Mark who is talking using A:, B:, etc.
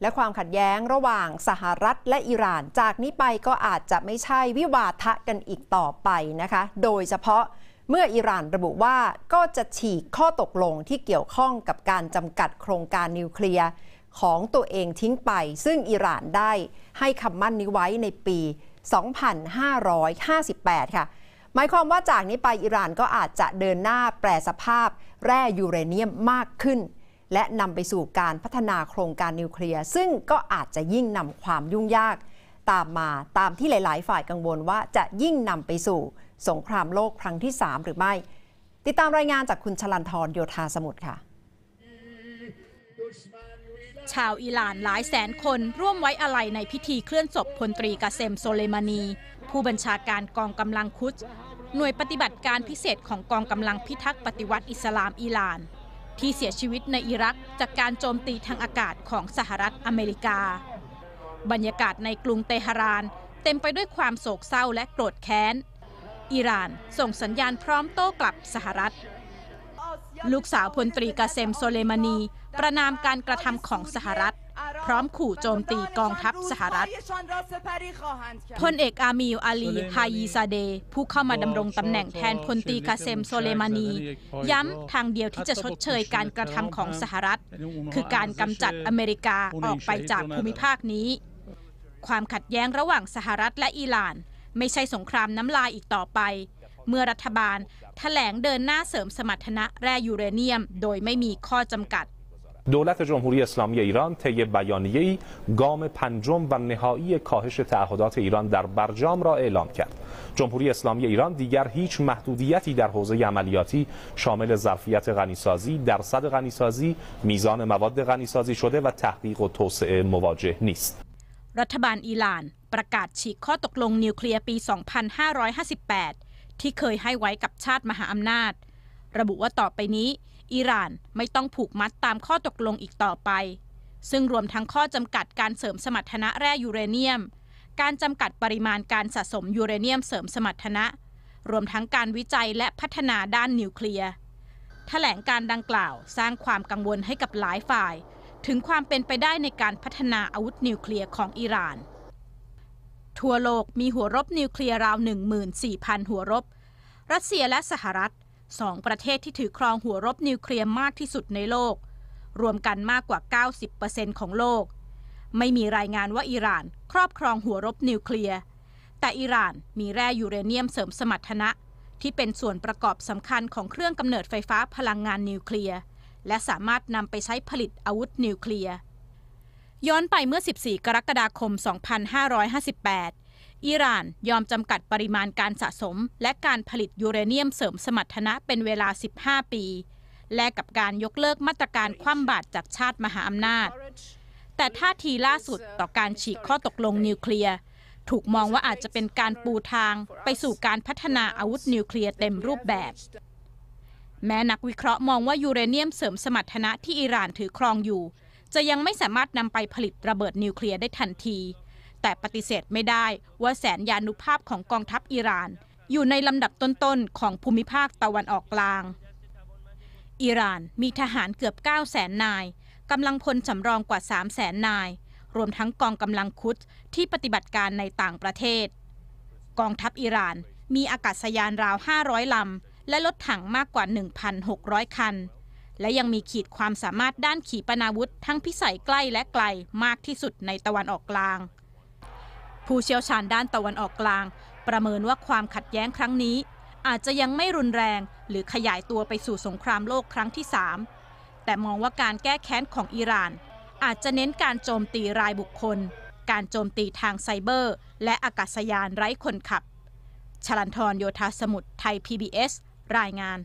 A: และความขัดแย้งระหว่างสหรัฐและอิหร่าน จากนี้ไปก็อาจจะไม่ใช่วิวาทะกันอีกต่อไปนะคะ โดยเฉพาะเมื่ออิหร่านระบุว่าก็จะฉีกข้อตกลงที่เกี่ยวข้องกับการจำกัดโครงการนิวเคลียร์ของตัวเองทิ้งไป ซึ่งอิหร่านได้ให้คำมั่นนี้ไว้ในปี 2558 ค่ะ หมายความว่าจากนี้ไปอิหร่านก็อาจจะเดินหน้าแปรสภาพแร่ยูเรเนียมมากขึ้นและนำไปสู่การพัฒนาโครงการนิวเคลียร์ ซึ่งก็อาจจะยิ่งนำความยุ่งยาก ตามมาตามที่หลาย ๆ ฝ่ายกังวลว่าจะยิ่งนำไปสู่สงครามโลกครั้งที่ 3 หรือไม่ ติดตามรายงานจากคุณชลันทรโยธาสมุทรค่ะ
B: ชาวอิหร่านหลายแสนคนร่วมไว้อาลัยในพิธีเคลื่อนศพพลตรีกาเซมโซเลมานี ผู้บัญชาการกองกำลังคุชหน่วยปฏิบัติการพิเศษของกองกำลังพิทักษ์ปฏิวัติอิสลามอิหร่านที่เสียชีวิตในอิรักจากการโจมตีทางอากาศของสหรัฐอเมริกา บรรยากาศในกรุงเตหะรานเต็มไปด้วยความโศกเศร้าและโกรธแค้น อิหร่านส่งสัญญาณพร้อมโต้กลับสหรัฐ ลูกสาวพลตรีกาเซมโซเลมานีประนามการกระทำของสหรัฐพร้อมขู่โจมตีกองทัพสหรัฐพลเอกอามิลอาลีฮายีซาเด ผู้เข้ามาดำรงตำแหน่งแทนพลตีกาเซมโซเลมานี
A: ย้ำทางเดียวที่จะชดเชยการกระทำของสหรัฐ คือการกำจัดอเมริกาออกไปจากภูมิภา
B: คนี้ ความขัดแย้งระหว่างสหรัฐและอิหร่านไม่ใช่สงครามน้ำลายอีกต่อไป เมื่อรัฐบาลถแถลงเดินหน้าเสริมสมรรถนะแร่ยูเรเนียม โดยไม่มีข้อจำกัด
C: دولت جمهوری اسلامی ایران طی بیانیه‌ای گام پنجم و نهایی کاهش تعهدات ایران در برجام را اعلام کرد. جمهوری اسلامی ایران دیگر هیچ محدودیتی در حوزه عملیاتی شامل ظرفیت غنیسازی، درصد غنیسازی، میزان مواد غنیسازی شده و تحقیق و توسعه مواجه نیست.
B: รัฐบาลอิหร่านประกาศฉีกข้อตกลงนิวเคลียร์ปี2558 2558ที่เคยให้ไว้กับชาติมหาอำนาจระบุว่าต่อไปนี้ อิหร่านไม่ต้องผูกมัดตามข้อตกลงอีกต่อไป ซึ่งรวมทั้งข้อจำกัดการเสริมสมรรถนะแร่ยูเรเนียม การจำกัดปริมาณการสะสมยูเรเนียมเสริมสมรรถนะ รวมทั้งการวิจัยและพัฒนาด้านนิวเคลียร์แถลงการดังกล่าวสร้างความกังวลให้กับหลายฝ่าย ถึงความเป็นไปได้ในการพัฒนาอาวุธนิวเคลียร์ของอิหร่าน ทั่วโลกมีหัวรบนิวเคลียร์ราว 14,000 หัวรบรัสเซียและสหรัฐสองประเทศที่ถือครองหัวรบนิวเคลียร์มากที่สุดในโลกรวมกันมากกว่า 90%ของโลก ไม่มีรายงานว่าอิหร่าน ครอบครองหัวรบนิวเคลียร์แต่อิหร่านมีแร่ยูเรเนียมเสริมสมรรถนะ ที่เป็นส่วนประกอบสำคัญของเครื่องกำเนิดไฟฟ้าพลังงานนิวเคลียร์และสามารถนำไปใช้ผลิตอาวุธนิวเคลียร์ย้อนไปเมื่อ 14 กรกฎาคม 2558อิหร่านยอมจำกัดปริมาณการสะสม และการผลิตยูเรเนียมเสริมสมรรถนะเป็นเวลา 15 ปี และกับการยกเลิกมาตรการคว่ำบาตรจากชาติมหาอำนาจ แต่ท่าทีล่าสุดต่อการฉีกข้อตกลงนิวเคลียร์ถูกมองว่าอาจจะเป็นการปูทางไปสู่การพัฒนาอาวุธนิวเคลียร์เต็มรูปแบบ แม้นักวิเคราะห์มองว่ายูเรเนียมเสริมสมรรถนะที่อิหร่านถือครองอยู่ จะยังไม่สามารถนำไปผลิตระเบิดนิวเคลียร์ได้ทันทีแต่ปฏิเสธไม่ได้ว่าแสนยานุภาพของกองทัพอิหร่านอยู่ในลำดับต้นๆของภูมิภาคตะวันออกกลาง อิหร่านมีทหารเกือบ 9 0 0แสนนายกำลังพลสำรองกว่า 3 0 0แสนนาย รวมทั้งกองกำลังคุดที่ปฏิบัติการในต่างประเทศ กองทัพอิหร่านมีอากาศยานราว 500ลำและรถถังมากกว่า 1,600 คัน และยังมีขีดความสามารถด้านขีปนาวุธทั้งพิสัยใกล้และไกลมากที่สุดในตะวันออกกลางผู้เชี่ยวชาญด้านตะวันออกกลาง ประเมินว่าความขัดแย้งครั้งนี้ อาจจะยังไม่รุนแรง หรือขยายตัวไปสู่สงครามโลกครั้งที่ 3 แต่มองว่าการแก้แค้นของอิหร่าน อาจจะเน้นการโจมตีรายบุคคล การโจมตีทางไซเบอร์ และอากาศยานไร้คนขับ ชลันทรโยธาสมุทรไทย PBS รายงาน